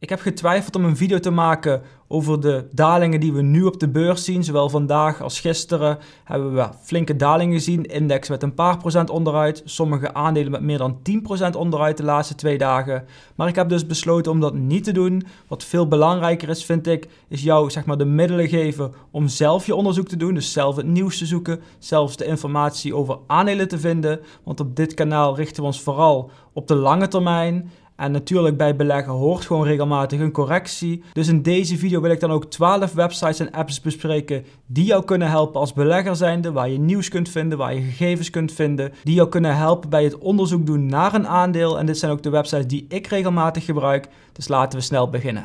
Ik heb getwijfeld om een video te maken over de dalingen die we nu op de beurs zien. Zowel vandaag als gisteren hebben we flinke dalingen gezien. Index met een paar procent onderuit. Sommige aandelen met meer dan 10% onderuit de laatste twee dagen. Maar ik heb dus besloten om dat niet te doen. Wat veel belangrijker is, vind ik, is jou zeg maar, de middelen geven om zelf je onderzoek te doen. Dus zelf het nieuws te zoeken. Zelfs de informatie over aandelen te vinden. Want op dit kanaal richten we ons vooral op de lange termijn. En natuurlijk bij beleggen hoort gewoon regelmatig een correctie. Dus in deze video wil ik dan ook 12 websites en apps bespreken die jou kunnen helpen als belegger zijnde, waar je nieuws kunt vinden, waar je gegevens kunt vinden, die jou kunnen helpen bij het onderzoek doen naar een aandeel. En dit zijn ook de websites die ik regelmatig gebruik. Dus laten we snel beginnen.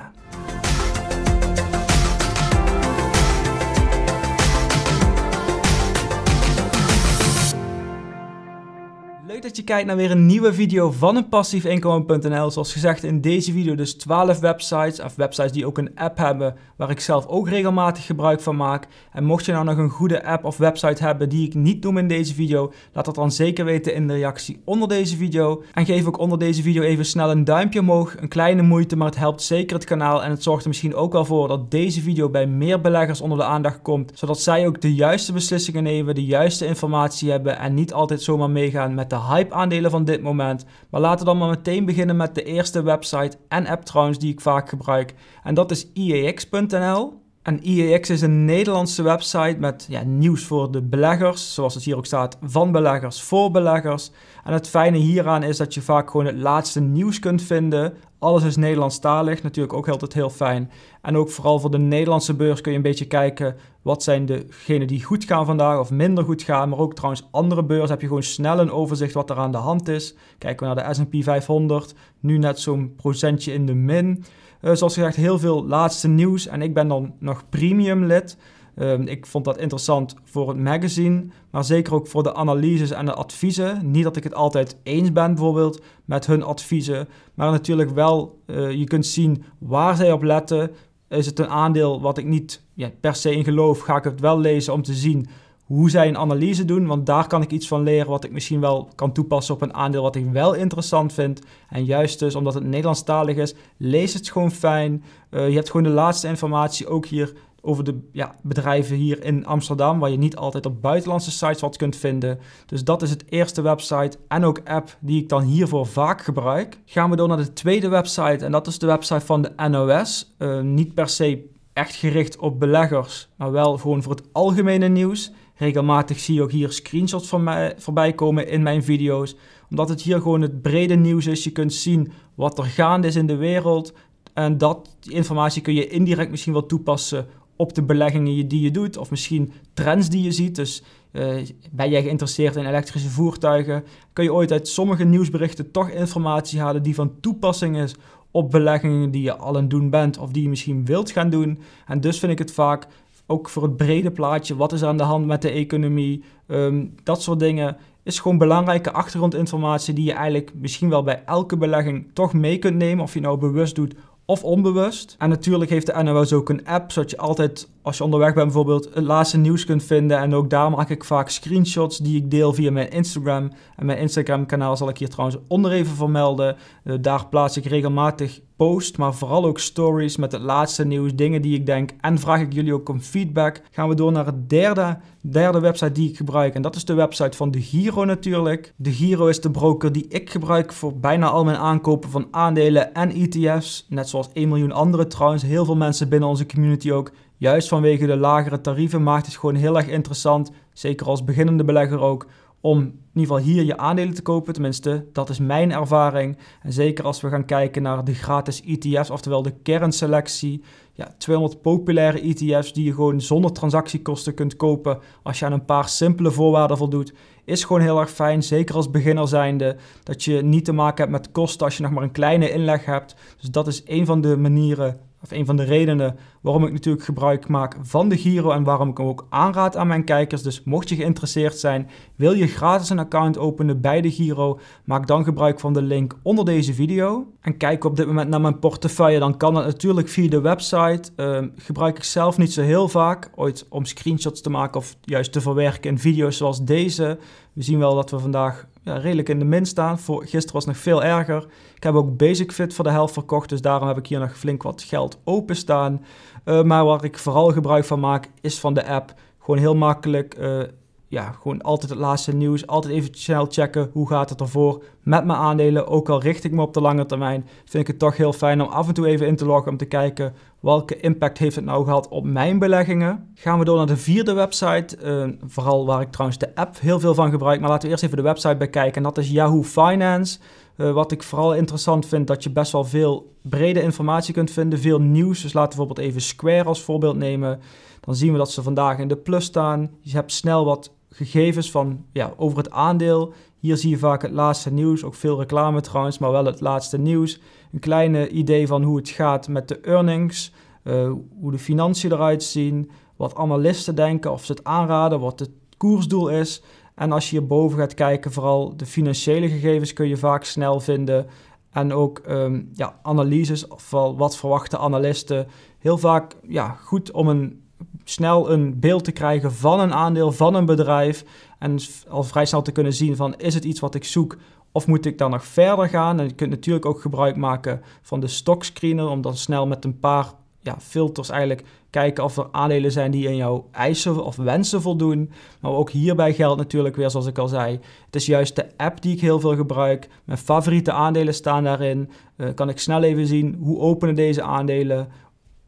dat je kijkt naar weer een nieuwe video van een passiefinkomen.nl. Zoals gezegd in deze video dus 12 websites, of websites die ook een app hebben, waar ik zelf ook regelmatig gebruik van maak. En mocht je nou nog een goede app of website hebben die ik niet noem in deze video, laat dat dan zeker weten in de reactie onder deze video. En geef ook onder deze video even snel een duimpje omhoog. Een kleine moeite, maar het helpt zeker het kanaal en het zorgt er misschien ook wel voor dat deze video bij meer beleggers onder de aandacht komt, zodat zij ook de juiste beslissingen nemen, de juiste informatie hebben en niet altijd zomaar meegaan met de hype aandelen van dit moment. Maar laten we dan maar meteen beginnen met de eerste website en app trouwens die ik vaak gebruik. En dat is IEX.nl. En IEX is een Nederlandse website met ja, nieuws voor de beleggers, zoals het hier ook staat, van beleggers voor beleggers. En het fijne hieraan is dat je vaak gewoon het laatste nieuws kunt vinden alles is Nederlandstalig, natuurlijk ook altijd heel fijn. En ook vooral voor de Nederlandse beurs kun je een beetje kijken wat zijn degenen die goed gaan vandaag of minder goed gaan. Maar ook trouwens andere beurs heb je gewoon snel een overzicht wat er aan de hand is. Kijken we naar de S&P 500, nu net zo'n procentje in de min. Uh, zoals gezegd, heel veel laatste nieuws. En ik ben dan nog premium lid. Ehm, ik vond dat interessant voor het magazine, maar zeker ook voor de analyses en de adviezen. Niet dat ik het altijd eens ben bijvoorbeeld met hun adviezen, maar natuurlijk wel, eh, je kunt zien waar zij op letten. Is het een aandeel wat ik niet ja, per se in geloof, ga ik het wel lezen om te zien hoe zij een analyse doen, want daar kan ik iets van leren wat ik misschien wel kan toepassen op een aandeel wat ik wel interessant vind. En juist dus omdat het Nederlandstalig is, lees het gewoon fijn. Eh, je hebt gewoon de laatste informatie ook hier over de ja, bedrijven hier in Amsterdam, waar je niet altijd op buitenlandse sites wat kunt vinden. Dus dat is het eerste website en ook app die ik dan hiervoor vaak gebruik. Gaan we door naar de tweede website en dat is de website van de NOS. Eh, niet per se echt gericht op beleggers, maar wel gewoon voor het algemene nieuws. Regelmatig zie je ook hier screenshots van mij voorbij komen in mijn video's. Omdat het hier gewoon het brede nieuws is. Je kunt zien wat er gaande is in de wereld. En dat informatie kun je indirect misschien wel toepassen op de beleggingen die je doet, of misschien trends die je ziet. Dus eh, ben jij geïnteresseerd in elektrische voertuigen? Kun je ooit uit sommige nieuwsberichten toch informatie halen die van toepassing is op beleggingen die je al aan doen bent of die je misschien wilt gaan doen? En dus vind ik het vaak ook voor het brede plaatje, wat is er aan de hand met de economie, ehm, dat soort dingen, is gewoon belangrijke achtergrondinformatie die je eigenlijk misschien wel bij elke belegging toch mee kunt nemen, of je nou bewust doet of onbewust. En natuurlijk heeft de NOS dus ook een app, zodat je altijd, als je onderweg bent bijvoorbeeld, het laatste nieuws kunt vinden. En ook daar maak ik vaak screenshots die ik deel via mijn Instagram. En mijn Instagram kanaal zal ik hier trouwens onder even vermelden. Eh, daar plaats ik regelmatig post, maar vooral ook stories met het laatste nieuws, dingen die ik denk. En vraag ik jullie ook om feedback. Gaan we door naar het derde, derde website die ik gebruik. En dat is de website van De Giro natuurlijk. De Giro is de broker die ik gebruik voor bijna al mijn aankopen van aandelen en ETF's. Net zoals 1 miljoen anderen trouwens. Heel veel mensen binnen onze community ook. Juist vanwege de lagere tarieven maakt het gewoon heel erg interessant. Zeker als beginnende belegger ook om in ieder geval hier je aandelen te kopen. Tenminste, dat is mijn ervaring. En zeker als we gaan kijken naar de gratis ETF's, oftewel de kernselectie. Ja, 200 populaire ETF's die je gewoon zonder transactiekosten kunt kopen als je aan een paar simpele voorwaarden voldoet. Is gewoon heel erg fijn, zeker als beginner zijnde, dat je niet te maken hebt met kosten als je nog maar een kleine inleg hebt. Dus dat is een van de manieren, of een van de redenen Waarom ik natuurlijk gebruik maak van de Giro en waarom ik hem ook aanraad aan mijn kijkers. Dus mocht je geïnteresseerd zijn, wil je gratis een account openen bij de Giro, maak dan gebruik van de link onder deze video. En kijk op dit moment naar mijn portefeuille, dan kan dat natuurlijk via de website. Ehm, gebruik ik zelf niet zo heel vaak, ooit om screenshots te maken of juist te verwerken in video's zoals deze. We zien wel dat we vandaag ja, redelijk in de min staan. Voor, gisteren was het nog veel erger. Ik heb ook Basic Fit voor de helft verkocht, dus daarom heb ik hier nog flink wat geld openstaan. Eh, maar waar ik vooral gebruik van maak, is van de app. Gewoon heel makkelijk. Eh, ja, gewoon altijd het laatste nieuws. Altijd even snel checken hoe gaat het ervoor met mijn aandelen. Ook al richt ik me op de lange termijn, vind ik het toch heel fijn om af en toe even in te loggen om te kijken welke impact heeft het nou gehad op mijn beleggingen. Gaan we door naar de vierde website, eh, vooral waar ik trouwens de app heel veel van gebruik. Maar laten we eerst even de website bekijken en dat is Yahoo Finance. Eh, wat ik vooral interessant vind, dat je best wel veel brede informatie kunt vinden, veel nieuws. Dus laten we bijvoorbeeld even Square als voorbeeld nemen. Dan zien we dat ze vandaag in de plus staan. Je hebt snel wat gegevens van, ja, over het aandeel. Hier zie je vaak het laatste nieuws, ook veel reclame trouwens, maar wel het laatste nieuws. Een kleine idee van hoe het gaat met de earnings, eh, hoe de financiën eruit zien, wat analisten denken, of ze het aanraden, wat het koersdoel is. En als je hierboven gaat kijken, vooral de financiële gegevens kun je vaak snel vinden. En ook ehm, ja, analyses, ofwel wat verwachten analisten. Heel vaak ja, goed om een, snel een beeld te krijgen van een aandeel, van een bedrijf. En al vrij snel te kunnen zien van is het iets wat ik zoek of moet ik dan nog verder gaan? En je kunt natuurlijk ook gebruik maken van de stockscreener om dan snel met een paar ja, filters eigenlijk kijken of er aandelen zijn die in jouw eisen of wensen voldoen. Maar ook hierbij geldt natuurlijk weer, zoals ik al zei, het is juist de app die ik heel veel gebruik. Mijn favoriete aandelen staan daarin. Eh, kan ik snel even zien hoe openen deze aandelen.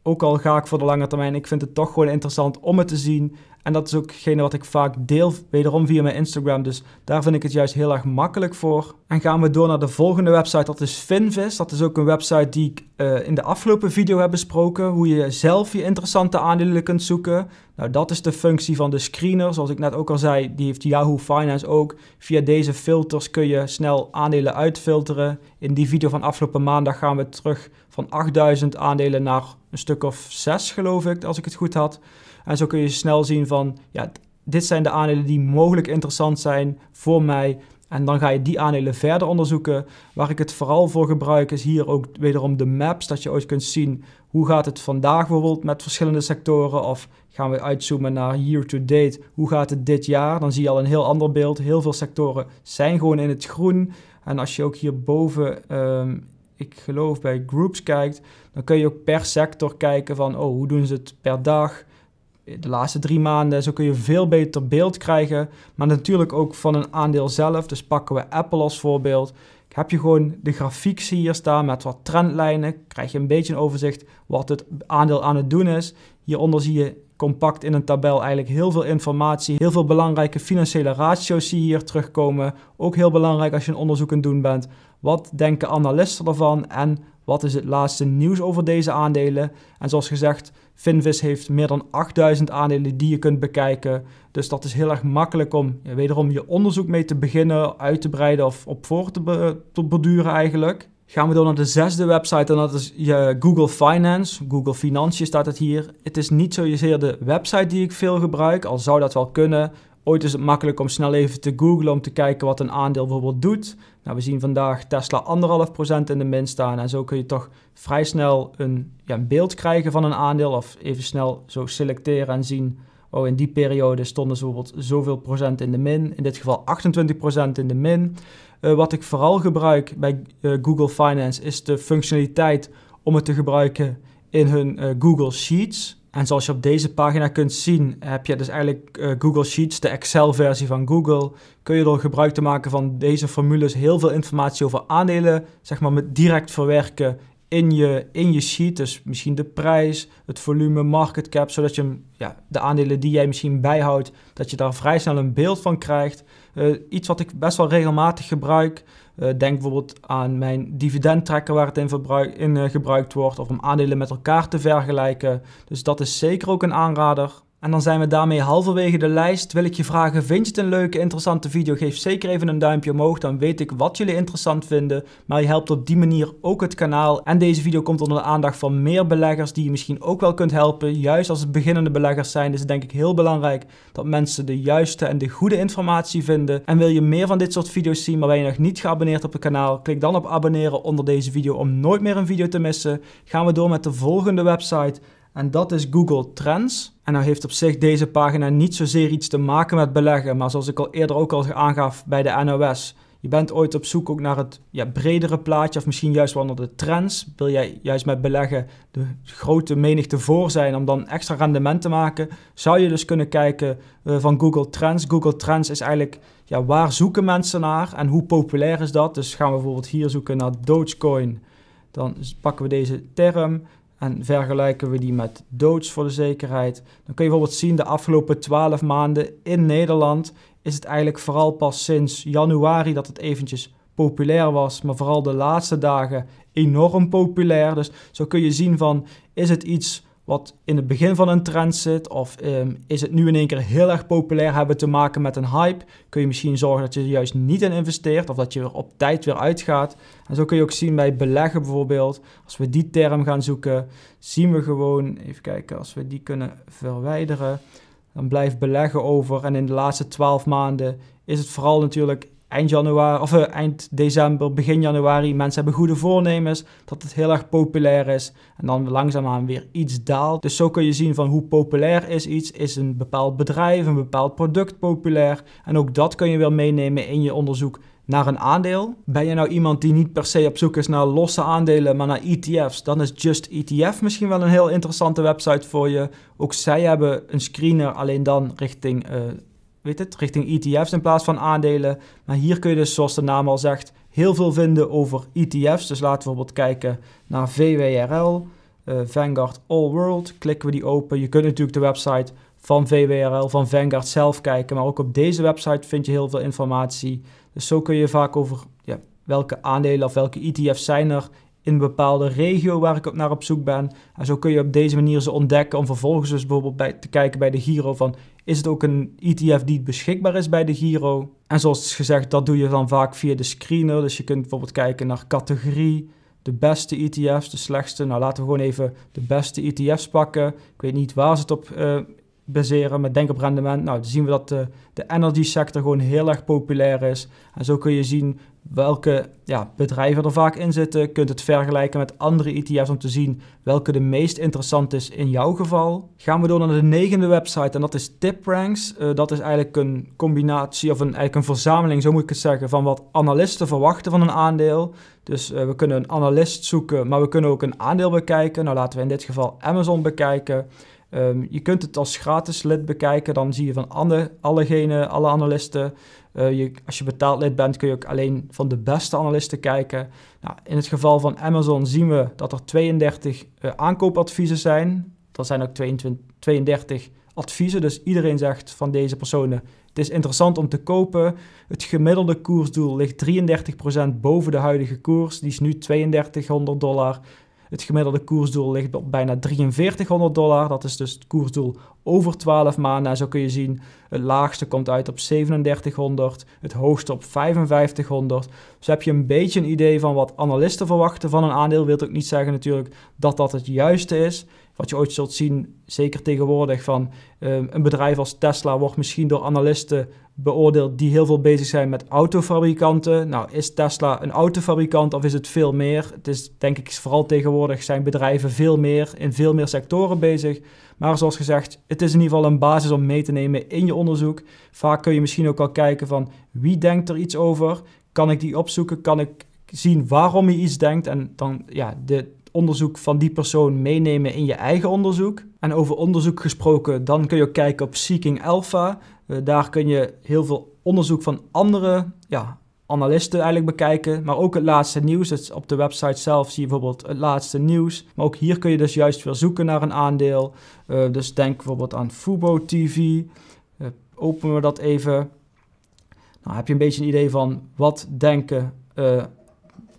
Ook al ga ik voor de lange termijn, ik vind het toch gewoon interessant om het te zien. En dat is ook wat ik vaak deel, wederom via mijn Instagram. Dus daar vind ik het juist heel erg makkelijk voor. En gaan we door naar de volgende website, dat is Finvis. Dat is ook een website die ik eh, in de afgelopen video heb besproken. Hoe je zelf je interessante aandelen kunt zoeken. Nou, dat is de functie van de screener. Zoals ik net ook al zei, die heeft Yahoo Finance ook. Via deze filters kun je snel aandelen uitfilteren. In die video van afgelopen maandag gaan we terug van 8000 aandelen naar een stuk of 6, geloof ik, als ik het goed had. En zo kun je snel zien van, ja, dit zijn de aandelen die mogelijk interessant zijn voor mij. En dan ga je die aandelen verder onderzoeken. Waar ik het vooral voor gebruik is hier ook wederom de maps, dat je ooit kunt zien hoe gaat het vandaag bijvoorbeeld met verschillende sectoren. Of gaan we uitzoomen naar year to date, hoe gaat het dit jaar? Dan zie je al een heel ander beeld. Heel veel sectoren zijn gewoon in het groen. En als je ook hierboven, um, ehm, ik geloof bij groups kijkt, dan kun je ook per sector kijken van, oh, hoe doen ze het per dag? de laatste drie maanden. Zo kun je veel beter beeld krijgen. Maar natuurlijk ook van een aandeel zelf. Dus pakken we Apple als voorbeeld. Heb je gewoon de grafiek zie je hier staan met wat trendlijnen. Krijg je een beetje een overzicht wat het aandeel aan het doen is. Hieronder zie je compact in een tabel eigenlijk heel veel informatie. Heel veel belangrijke financiële ratio's zie je hier terugkomen. Ook heel belangrijk als je een onderzoek aan het doen bent. Wat denken analisten ervan en wat is het laatste nieuws over deze aandelen? En zoals gezegd, Finvis heeft meer dan 8000 aandelen die je kunt bekijken. Dus dat is heel erg makkelijk om wederom je onderzoek mee te beginnen, uit te breiden of op voor te, be borduren eigenlijk. Gaan we door naar de zesde website en dat is je Google Finance. Google Financiën staat het hier. Het is niet zozeer de website die ik veel gebruik, al zou dat wel kunnen. Ooit is het makkelijk om snel even te googlen om te kijken wat een aandeel bijvoorbeeld doet. Nou, we zien vandaag Tesla 1,5% in de min staan. En zo kun je toch vrij snel een, ja, beeld krijgen van een aandeel. Of even snel zo selecteren en zien. Oh, in die periode stonden ze bijvoorbeeld zoveel procent in de min. In dit geval 28% in de min. Eh, wat ik vooral gebruik bij eh, Google Finance is de functionaliteit om het te gebruiken in hun eh, Google Sheets. En zoals je op deze pagina kunt zien, heb je dus eigenlijk Google Sheets, de Excel-versie van Google kun je door gebruik te maken van deze formules heel veel informatie over aandelen, zeg maar, met direct verwerken in je, in je sheet. Dus misschien de prijs, het volume, market cap, zodat je ja, de aandelen die jij misschien bijhoudt, dat je daar vrij snel een beeld van krijgt. Eh, iets wat ik best wel regelmatig gebruik. Eh, denk bijvoorbeeld aan mijn dividendtrekker waar het in, in eh, gebruikt wordt, of om aandelen met elkaar te vergelijken. Dus dat is zeker ook een aanrader. En dan zijn we daarmee halverwege de lijst. Wil ik je vragen, vind je het een leuke, interessante video? Geef zeker even een duimpje omhoog, dan weet ik wat jullie interessant vinden. Maar je helpt op die manier ook het kanaal. En deze video komt onder de aandacht van meer beleggers die je misschien ook wel kunt helpen. Juist als het beginnende beleggers zijn, is het denk ik heel belangrijk dat mensen de juiste en de goede informatie vinden. En wil je meer van dit soort video's zien, maar ben je nog niet geabonneerd op het kanaal? Klik dan op abonneren onder deze video om nooit meer een video te missen. Gaan we door met de volgende website. En dat is Google Trends. En nou heeft op zich deze pagina niet zozeer iets te maken met beleggen, maar zoals ik al eerder ook al aangaf bij de NOS. Je bent ooit op zoek ook naar het ja, bredere plaatje of misschien juist wel naar de trends. Wil jij juist met beleggen de grote menigte voor zijn om dan extra rendement te maken? Zou je dus kunnen kijken eh, van Google Trends. Google Trends is eigenlijk ja, waar zoeken mensen naar en hoe populair is dat? Dus gaan we bijvoorbeeld hier zoeken naar Dogecoin. Dan pakken we deze term. En vergelijken we die met doods voor de zekerheid. Dan kun je bijvoorbeeld zien de afgelopen 12 maanden in Nederland is het eigenlijk vooral pas sinds januari dat het eventjes populair was, maar vooral de laatste dagen enorm populair. Dus zo kun je zien van is het iets wat in het begin van een trend zit? Of ehm, is het nu in één keer heel erg populair? Hebben te maken met een hype? Kun je misschien zorgen dat je er juist niet in investeert of dat je er op tijd weer uitgaat? En zo kun je ook zien bij beleggen bijvoorbeeld. Als we die term gaan zoeken, zien we gewoon, even kijken, als we die kunnen verwijderen, dan blijft beleggen over. En in de laatste 12 maanden is het vooral natuurlijk eind januari, of eh, eind december, begin januari, mensen hebben goede voornemens, dat het heel erg populair is en dan langzaamaan weer iets daalt. Dus zo kun je zien van hoe populair is iets, is een bepaald bedrijf, een bepaald product populair en ook dat kun je weer meenemen in je onderzoek naar een aandeel. Ben je nou iemand die niet per se op zoek is naar losse aandelen, maar naar ETF's, dan is Just ETF misschien wel een heel interessante website voor je. Ook zij hebben een screener, alleen dan richting eh, richting ETF's in plaats van aandelen. Maar hier kun je dus, zoals de naam al zegt, heel veel vinden over ETF's. Dus laten we bijvoorbeeld kijken naar VWRL, eh, Vanguard All World. Klikken we die open. Je kunt natuurlijk de website van VWRL, van Vanguard zelf kijken. Maar ook op deze website vind je heel veel informatie. Dus zo kun je vaak over ja, welke aandelen of welke ETF's zijn er in een bepaalde regio waar ik op naar op zoek ben. En zo kun je op deze manier ze ontdekken om vervolgens dus bijvoorbeeld bij, te kijken bij de Giro van is het ook een ETF die beschikbaar is bij de Giro. En zoals gezegd, dat doe je dan vaak via de screener. Dus je kunt bijvoorbeeld kijken naar categorie, de beste ETF's, de slechtste. Nou, laten we gewoon even de beste ETF's pakken. Ik weet niet waar ze het op uh, baseren, maar denk op rendement. Nou, dan zien we dat de, de energy sector gewoon heel erg populair is. En zo kun je zien welke ja, bedrijven er vaak in zitten. Je kunt het vergelijken met andere ETF's om te zien welke de meest interessant is in jouw geval. Gaan we door naar de negende website en dat is TipRanks. Eh, dat is eigenlijk een combinatie of een, eigenlijk een verzameling, zo moet ik het zeggen, van wat analisten verwachten van een aandeel. Dus eh, we kunnen een analist zoeken, maar we kunnen ook een aandeel bekijken. Nou laten we in dit geval Amazon bekijken. Ehm, je kunt het als gratis lid bekijken, dan zie je van alle, allegene, alle analisten eh, je, als je betaald lid bent, kun je ook alleen van de beste analisten kijken. Nou, in het geval van Amazon zien we dat er 32 eh, aankoopadviezen zijn. Dat zijn ook 22, 32 adviezen. Dus iedereen zegt van deze personen: het is interessant om te kopen. Het gemiddelde koersdoel ligt 33% boven de huidige koers. Die is nu 3200 dollar. Het gemiddelde koersdoel ligt op bijna 4300 dollar. Dat is dus het koersdoel over 12 maanden. zo kun je zien, het laagste komt uit op 3700, het hoogste op 5500. Dus heb je een beetje een idee van wat analisten verwachten van een aandeel. Wil ook niet zeggen natuurlijk dat dat het juiste is wat je ooit zult zien, zeker tegenwoordig, van ehm, een bedrijf als Tesla wordt misschien door analisten beoordeeld die heel veel bezig zijn met autofabrikanten. Nou, is Tesla een autofabrikant of is het veel meer? Het is denk ik vooral tegenwoordig zijn bedrijven veel meer in veel meer sectoren bezig. Maar zoals gezegd, het is in ieder geval een basis om mee te nemen in je onderzoek. Vaak kun je misschien ook al kijken van wie denkt er iets over? Kan ik die opzoeken? Kan ik zien waarom je iets denkt? En dan ja, de, onderzoek van die persoon meenemen in je eigen onderzoek. En over onderzoek gesproken, dan kun je ook kijken op Seeking Alpha. Eh, daar kun je heel veel onderzoek van andere ja, analisten eigenlijk bekijken, maar ook het laatste nieuws. op de website zelf zie je bijvoorbeeld het laatste nieuws. Maar ook hier kun je dus juist weer zoeken naar een aandeel. Eh, dus denk bijvoorbeeld aan Fubo TV. Eh, openen we dat even. Nou, heb je een beetje een idee van wat denken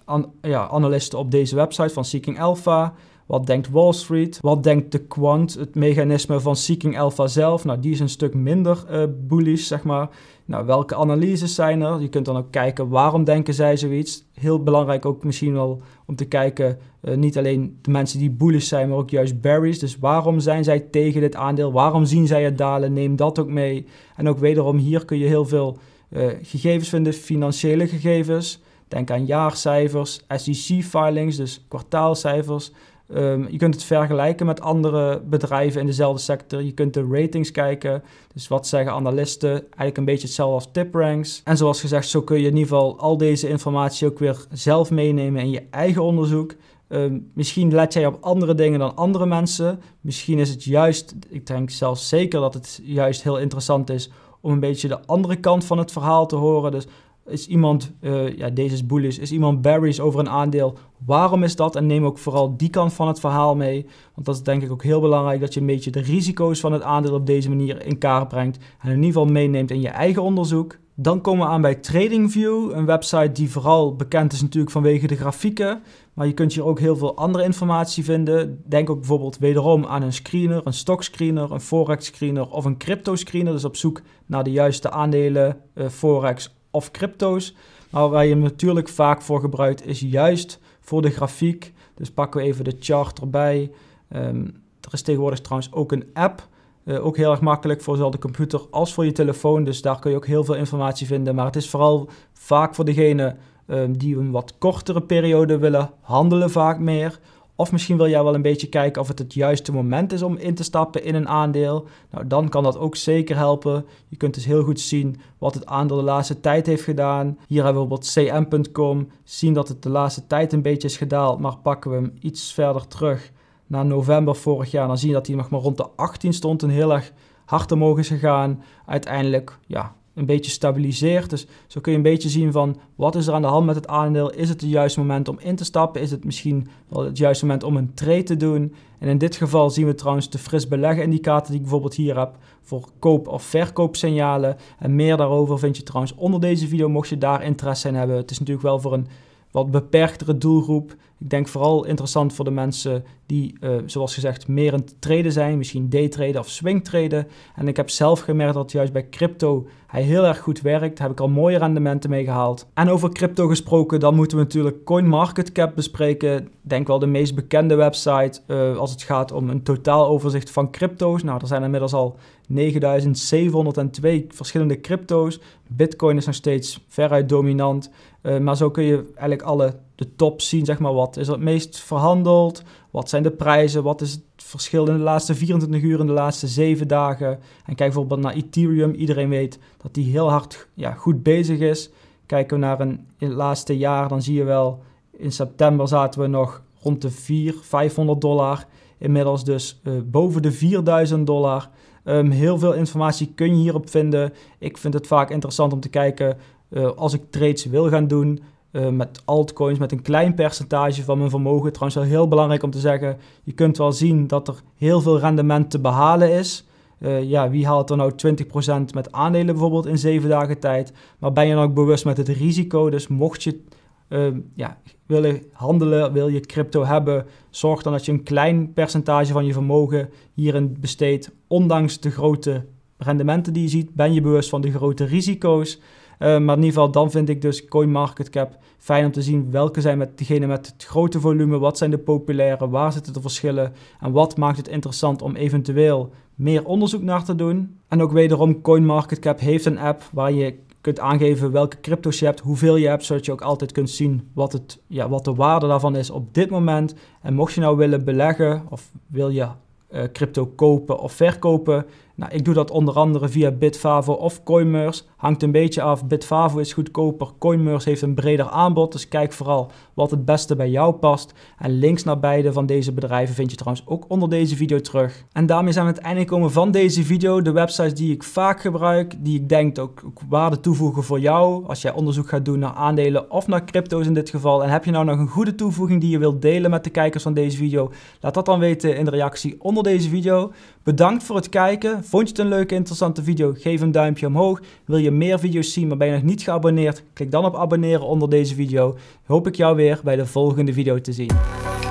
an, ja, analisten op deze website van Seeking Alpha. Wat denkt Wall Street? Wat denkt de quant, het mechanisme van Seeking Alpha zelf? Nou, die is een stuk minder uh, bullish, zeg maar. Nou, welke analyses zijn er? Je kunt dan ook kijken waarom denken zij zoiets. Heel belangrijk ook misschien wel om te kijken, eh, niet alleen de mensen die bullish zijn, maar ook juist berries. Dus waarom zijn zij tegen dit aandeel? Waarom zien zij het dalen? Neem dat ook mee. En ook wederom hier kun je heel veel eh, gegevens vinden, financiële gegevens. Denk aan jaarcijfers, SEC-filings, dus kwartaalcijfers. Ehm, je kunt het vergelijken met andere bedrijven in dezelfde sector. Je kunt de ratings kijken. Dus wat zeggen analisten? Eigenlijk een beetje hetzelfde als tipranks. En zoals gezegd, zo kun je in ieder geval al deze informatie ook weer zelf meenemen in je eigen onderzoek. Ehm, misschien let jij op andere dingen dan andere mensen. Misschien is het juist, ik denk zelfs zeker dat het juist heel interessant is om een beetje de andere kant van het verhaal te horen. Dus is iemand, eh, ja, deze is bullish, is iemand bearish over een aandeel? Waarom is dat? En neem ook vooral die kant van het verhaal mee. Want dat is denk ik ook heel belangrijk dat je een beetje de risico's van het aandeel op deze manier in kaart brengt. En in ieder geval meeneemt in je eigen onderzoek. Dan komen we aan bij TradingView, een website die vooral bekend is natuurlijk vanwege de grafieken. Maar je kunt hier ook heel veel andere informatie vinden. Denk ook bijvoorbeeld wederom aan een screener, een stockscreener, een forex screener of een crypto screener. Dus op zoek naar de juiste aandelen, eh, forex of crypto's. Maar waar je natuurlijk vaak voor gebruikt is juist voor de grafiek. Dus pakken we even de chart erbij. Ehm, er is tegenwoordig trouwens ook een app. Eh, ook heel erg makkelijk voor zowel de computer als voor je telefoon. Dus daar kun je ook heel veel informatie vinden. Maar het is vooral vaak voor degene ehm, die een wat kortere periode willen handelen, vaak meer. Of misschien wil jij wel een beetje kijken of het het juiste moment is om in te stappen in een aandeel. Nou, dan kan dat ook zeker helpen. Je kunt dus heel goed zien wat het aandeel de laatste tijd heeft gedaan. Hier hebben we bijvoorbeeld cm.com. Zien dat het de laatste tijd een beetje is gedaald, maar pakken we hem iets verder terug naar november vorig jaar. Dan zien dat hij nog maar rond de 18 stond en heel erg hard omhoog is gegaan. Uiteindelijk, ja, een beetje stabiliseert. Dus zo kun je een beetje zien van wat is er aan de hand met het aandeel? Is het het juiste moment om in te stappen? Is het misschien wel het juiste moment om een trade te doen? En in dit geval zien we trouwens de fris beleggen indicator die ik bijvoorbeeld hier heb voor koop- of verkoopsignalen. En meer daarover vind je trouwens onder deze video mocht je daar interesse in hebben. Het is natuurlijk wel voor een wat beperktere doelgroep. Ik denk vooral interessant voor de mensen die, eh, zoals gezegd, meer in treden zijn, misschien daytraden of swingtraden. En ik heb zelf gemerkt dat juist bij crypto hij heel erg goed werkt. Daar heb ik al mooie rendementen mee gehaald. En over crypto gesproken, dan moeten we natuurlijk CoinMarketCap bespreken. Denk wel de meest bekende website eh, als het gaat om een totaaloverzicht van crypto's. Nou, er zijn inmiddels al 9702 verschillende crypto's. Bitcoin is nog steeds veruit dominant. Eh, maar zo kun je eigenlijk alle de top zien, zeg maar, wat is het meest verhandeld, wat zijn de prijzen, wat is het verschil in de laatste 24 uur, in de laatste 7 dagen. En kijk bijvoorbeeld naar Ethereum, iedereen weet dat die heel hard ja, goed bezig is. Kijken we naar een, in het laatste jaar, dan zie je wel, in september zaten we nog rond de 400, 500 dollar. Inmiddels dus eh, boven de 4000 dollar. Ehm, heel veel informatie kun je hierop vinden. Ik vind het vaak interessant om te kijken eh, als ik trades wil gaan doen. Eh, met altcoins met een klein percentage van mijn vermogen. Trouwens wel heel belangrijk om te zeggen, je kunt wel zien dat er heel veel rendement te behalen is. Eh, ja, wie haalt er nou 20% met aandelen bijvoorbeeld in zeven dagen tijd? Maar ben je dan ook bewust met het risico? Dus mocht je eh, ja, willen handelen, wil je crypto hebben, zorg dan dat je een klein percentage van je vermogen hierin besteedt. Ondanks de grote rendementen die je ziet, ben je bewust van de grote risico's. Eh, maar in ieder geval, dan vind ik dus CoinMarketCap fijn om te zien welke zijn met degene met het grote volume, wat zijn de populaire, waar zitten de verschillen en wat maakt het interessant om eventueel meer onderzoek naar te doen. En ook wederom, CoinMarketCap heeft een app waar je kunt aangeven welke crypto's je hebt, hoeveel je hebt, zodat je ook altijd kunt zien wat, het, ja, wat de waarde daarvan is op dit moment. En mocht je nou willen beleggen of wil je eh, crypto kopen of verkopen, nou, ik doe dat onder andere via Bitfavo of Coinmers. Hangt een beetje af. Bitfavo is goedkoper. Coinmers heeft een breder aanbod. Dus kijk vooral wat het beste bij jou past. En links naar beide van deze bedrijven vind je trouwens ook onder deze video terug. En daarmee zijn we aan het einde komen van deze video. De websites die ik vaak gebruik, die ik denk ook waarde toevoegen voor jou. Als jij onderzoek gaat doen naar aandelen of naar crypto's in dit geval. En heb je nou nog een goede toevoeging die je wilt delen met de kijkers van deze video? Laat dat dan weten in de reactie onder deze video. Bedankt voor het kijken. Vond je het een leuke, interessante video? Geef een duimpje omhoog. Wil je meer video's zien, maar ben je nog niet geabonneerd? Klik dan op abonneren onder deze video. Hoop ik jou weer bij de volgende video te zien.